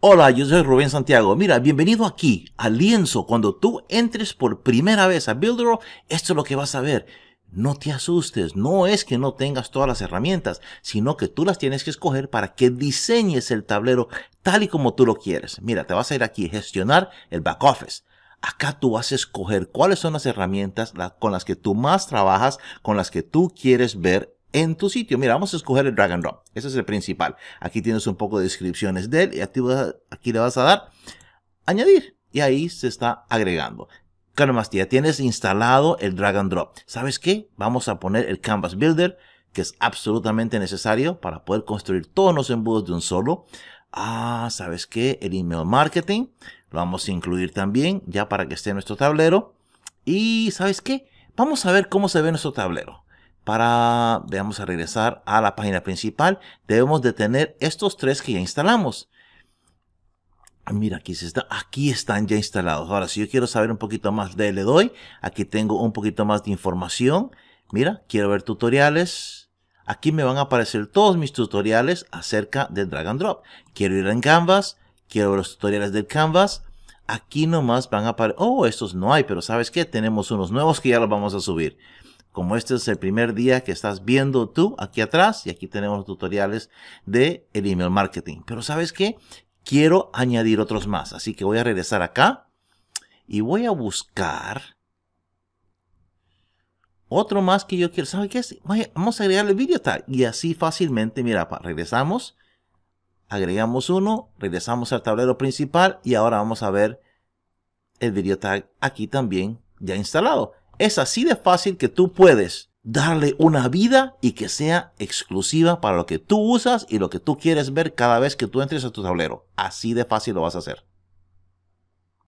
Hola, yo soy Rubén Santiago. Mira, bienvenido aquí a Lienzo. Cuando tú entres por primera vez a Builderall, esto es lo que vas a ver. No te asustes, no es que no tengas todas las herramientas, sino que tú las tienes que escoger para que diseñes el tablero tal y como tú lo quieres. Mira, te vas a ir aquí a gestionar el back office. Acá tú vas a escoger cuáles son las herramientas con las que tú más trabajas, con las que tú quieres ver en tu sitio. Mira, vamos a escoger el drag and drop. Ese es el principal. Aquí tienes un poco de descripciones de él y aquí, le vas a dar añadir. Y ahí se está agregando. Claro, tienes instalado el drag and drop. ¿Sabes qué? Vamos a poner el canvas builder que es absolutamente necesario para poder construir todos los embudos de un solo. Ah, ¿sabes qué? El email marketing lo vamos a incluir también ya para que esté en nuestro tablero. Y ¿sabes qué? Vamos a ver cómo se ve nuestro tablero para, veamos a regresar a la página principal, debemos de tener estos tres que ya instalamos. Ah, mira, aquí, está, aquí están ya instalados. Ahora, si yo quiero saber un poquito más de le doy, aquí tengo un poquito más de información. Mira, quiero ver tutoriales. Aquí me van a aparecer todos mis tutoriales acerca del drag and drop. Quiero ir en Canvas, quiero ver los tutoriales del Canvas. Aquí nomás van a aparecer, oh, estos no hay, pero ¿sabes qué? Tenemos unos nuevos que ya los vamos a subir como este es el primer día que estás viendo tú aquí atrás y aquí tenemos tutoriales de el email marketing. Pero ¿sabes que Quiero añadir otros más, así que voy a regresar acá y voy a buscar otro más que yo quiero. ¿Sabes qué? Vamos a agregarle video tag y así fácilmente, mira, regresamos, agregamos uno, regresamos al tablero principal y ahora vamos a ver el video tag aquí también ya instalado. Es así de fácil que tú puedes darle una vida y que sea exclusiva para lo que tú usas y lo que tú quieres ver cada vez que tú entres a tu tablero. Así de fácil lo vas a hacer.